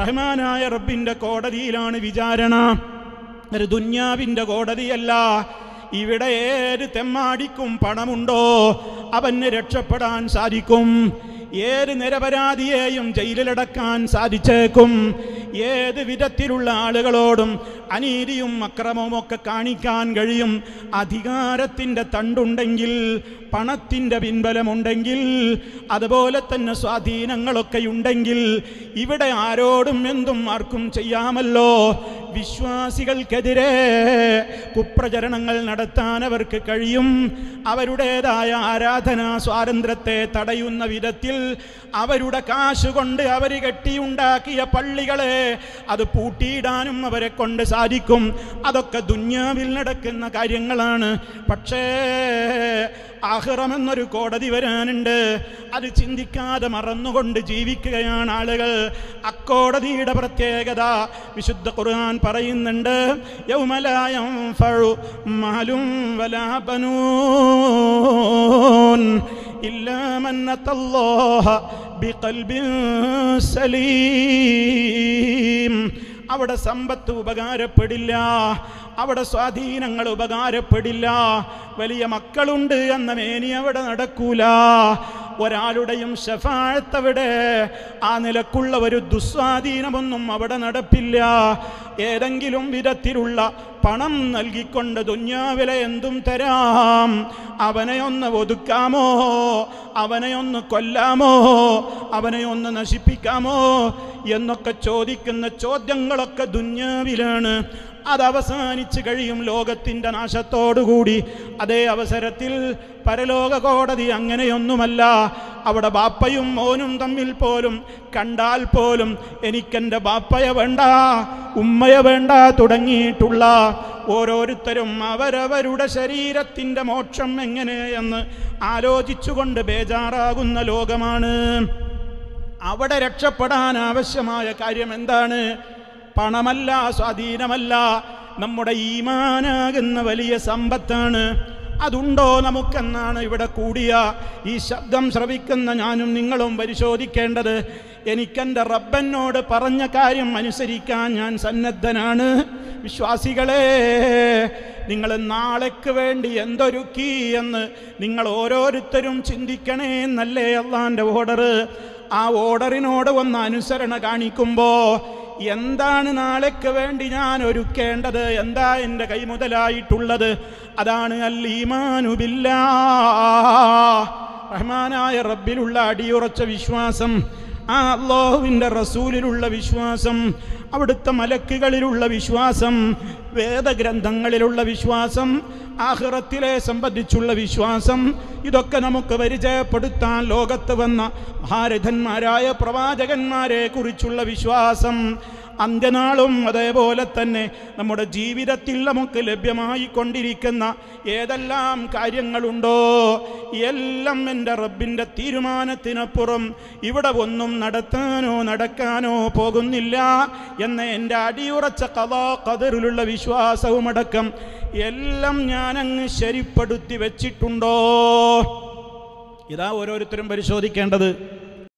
റഹ്മാനായ റബ്ബിൻ്റെ കോടതിയിലാണ് വിചാരണ ഒരു ദുന്യാവിൻ്റെ കോടതിയല്ല ഇവിടെ ഏത് തെമ്മാടിക്കും പണമുണ്ടോ അവന് രക്ഷപ്പെടാൻ സാധിക്കും ഏത് നിരപരാധിയെയും ജയിലിലടക്കാൻ സാധിച്ചേക്കും ഏത് വിധത്തിലുള്ള ആളുകളോടും അനീതിയും അക്രമവും ഒക്കെ കാണിക്കാൻ കഴിയും അധികാരത്തിൻ്റെ തണ്ടുണ്ടെങ്കിൽ പണത്തിൻ്റെ പിൻബലമുണ്ടെങ്കിൽ അതുപോലെ തന്നെ സ്വാധീനങ്ങളൊക്കെ ഉണ്ടെങ്കിൽ ഇവിടെ ആരോടും എന്തും ആർക്കും ചെയ്യാമല്ലോ വിശ്വാസികൾക്കെതിരെ കുപ്രചരണങ്ങൾ നടത്താൻ അവർക്ക് കഴിയും അവരുടേതായ ആരാധനാ സ്വാതന്ത്ര്യത്തെ തടയുന്ന വിധത്തിൽ അവരുടെ കാശ് കൊണ്ട് അവർ കെട്ടിയുണ്ടാക്കിയ പള്ളികളെ അത് പൂട്ടിയിടാനും അവരെ കൊണ്ട് സാധിക്കും അതൊക്കെ ദുന്യാവിൽ നടക്കുന്ന കാര്യങ്ങളാണ് പക്ഷേ അഹ്റമെന്നൊരു കോടതി വരാനുണ്ട് അത് ചിന്തിക്കാതെ മറന്നുകൊണ്ട് ജീവിക്കുകയാണ് ആളുകൾ അക്കോടതിയുടെ പ്രത്യേകത വിശുദ്ധ ഖുർആൻ പറയുന്നുണ്ട് യൗമലായം ഫഴു മാലും സലീം അവിടെ സമ്പത്ത് ഉപകാരപ്പെടില്ല അവിടെ സ്വാധീനങ്ങൾ ഉപകാരപ്പെടില്ല വലിയ മക്കളുണ്ട് എന്ന മേനി അവിടെ നടക്കൂല ഒരാളുടെയും ഷഫാഴത്തവിടെ ആ നിലക്കുള്ള ഒരു ദുസ്വാധീനമൊന്നും അവിടെ നടപ്പില്ല ഏതെങ്കിലും വിധത്തിലുള്ള പണം നൽകിക്കൊണ്ട് ദുഞ്ഞാവില എന്തും തരാം അവനെ ഒന്ന് ഒതുക്കാമോ അവനെ ഒന്ന് കൊല്ലാമോ അവനെ ഒന്ന് നശിപ്പിക്കാമോ എന്നൊക്കെ ചോദിക്കുന്ന ചോദ്യങ്ങളൊക്കെ ദുഞ്ഞാവിലാണ് അത് അവസാനിച്ചു കഴിയും ലോകത്തിൻ്റെ നാശത്തോടുകൂടി അതേ അവസരത്തിൽ പരലോക കോടതി അങ്ങനെയൊന്നുമല്ല അവിടെ ബാപ്പയും മോനും തമ്മിൽ പോലും കണ്ടാൽ പോലും എനിക്കെൻ്റെ ബാപ്പയെ വേണ്ട ഉമ്മയെ വേണ്ട തുടങ്ങിയിട്ടുള്ള ഓരോരുത്തരും അവരവരുടെ ശരീരത്തിൻ്റെ മോക്ഷം എങ്ങനെയെന്ന് ആലോചിച്ചുകൊണ്ട് ബേജാറാകുന്ന ലോകമാണ് അവിടെ രക്ഷപ്പെടാൻ ആവശ്യമായ കാര്യം എന്താണ് പണമല്ല സ്വാധീനമല്ല നമ്മുടെ ഈമാനാകുന്ന വലിയ സമ്പത്താണ് അതുണ്ടോ നമുക്കെന്നാണ് ഇവിടെ കൂടിയ ഈ ശബ്ദം ശ്രവിക്കുന്ന ഞാനും നിങ്ങളും പരിശോധിക്കേണ്ടത് എനിക്കെൻ്റെ റബ്ബനോട് പറഞ്ഞ കാര്യം അനുസരിക്കാൻ ഞാൻ സന്നദ്ധനാണ് വിശ്വാസികളെ നിങ്ങൾ നാളേക്ക് വേണ്ടി എന്തൊരുക്കി എന്ന് നിങ്ങൾ ഓരോരുത്തരും ചിന്തിക്കണേ എന്നല്ലേ അള്ളാൻ്റെ ഓർഡർ ആ ഓർഡറിനോട് ഒന്ന് അനുസരണ കാണിക്കുമ്പോൾ എന്താണ് നാളേക്ക് വേണ്ടി ഞാൻ ഒരുക്കേണ്ടത് എന്താ എൻ്റെ കൈമുതലായിട്ടുള്ളത് അതാണ് അൽ റഹ്മാനായ റബ്ബിലുള്ള അടിയുറച്ച വിശ്വാസം ആ അള്ളാഹുവിൻ്റെ റസൂലിലുള്ള വിശ്വാസം അവിടുത്തെ മലക്കുകളിലുള്ള വിശ്വാസം വേദഗ്രന്ഥങ്ങളിലുള്ള വിശ്വാസം ആഹ്റത്തിലെ സംബന്ധിച്ചുള്ള വിശ്വാസം ഇതൊക്കെ നമുക്ക് പരിചയപ്പെടുത്താൻ ലോകത്ത് വന്ന ഭാരതന്മാരായ പ്രവാചകന്മാരെ കുറിച്ചുള്ള വിശ്വാസം അന്ത്യനാളും അതേപോലെ തന്നെ നമ്മുടെ ജീവിതത്തിൽ നമുക്ക് ലഭ്യമായി കൊണ്ടിരിക്കുന്ന ഏതെല്ലാം കാര്യങ്ങളുണ്ടോ എല്ലാം എൻ്റെ റബ്ബിൻ്റെ തീരുമാനത്തിനപ്പുറം ഇവിടെ ഒന്നും നടത്താനോ നടക്കാനോ പോകുന്നില്ല എന്ന എൻ്റെ അടിയുറച്ച കഥാ കതിറിലുള്ള വിശ്വാസവുമടക്കം എല്ലാം ഞാനങ്ങ് ശരിപ്പെടുത്തി വെച്ചിട്ടുണ്ടോ ഇതാ ഓരോരുത്തരും പരിശോധിക്കേണ്ടത്